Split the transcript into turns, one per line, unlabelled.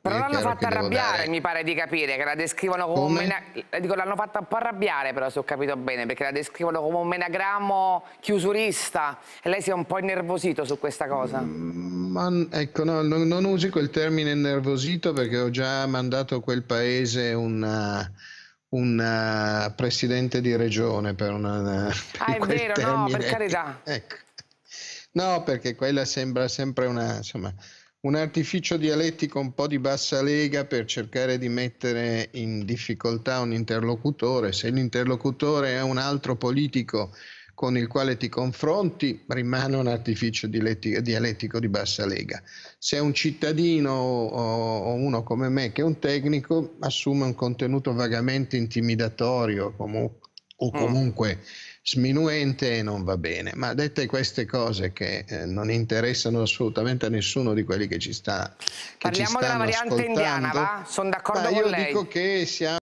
Però l'hanno fatta arrabbiare,
dare... mi pare di capire, che la descrivono come, come? un menagramo. Dico, l'hanno fatta un po' arrabbiare, però se ho capito bene, perché la descrivono come un menagrammo chiusurista. E lei si è un po' innervosito su questa cosa? Mm,
ma ecco, no, non, non usi quel termine innervosito perché ho già mandato a quel paese una un uh, uh, presidente di regione per una ah, per ah, è vero, termine. no, per carità. Ecco. No, perché quella sembra sempre una insomma, un artificio dialettico un po' di bassa lega per cercare di mettere in difficoltà un interlocutore. Se l'interlocutore è un altro politico con il quale ti confronti, rimane un artificio dialettico di bassa lega. Se è un cittadino o uno come me che è un tecnico, assume un contenuto vagamente intimidatorio comunque o mm. comunque sminuente non va bene. Ma dette queste cose che eh, non interessano assolutamente a nessuno di quelli che ci sta. Che Parliamo ci della variante indiana, va? Sono d'accordo con lei. Io dico che siamo.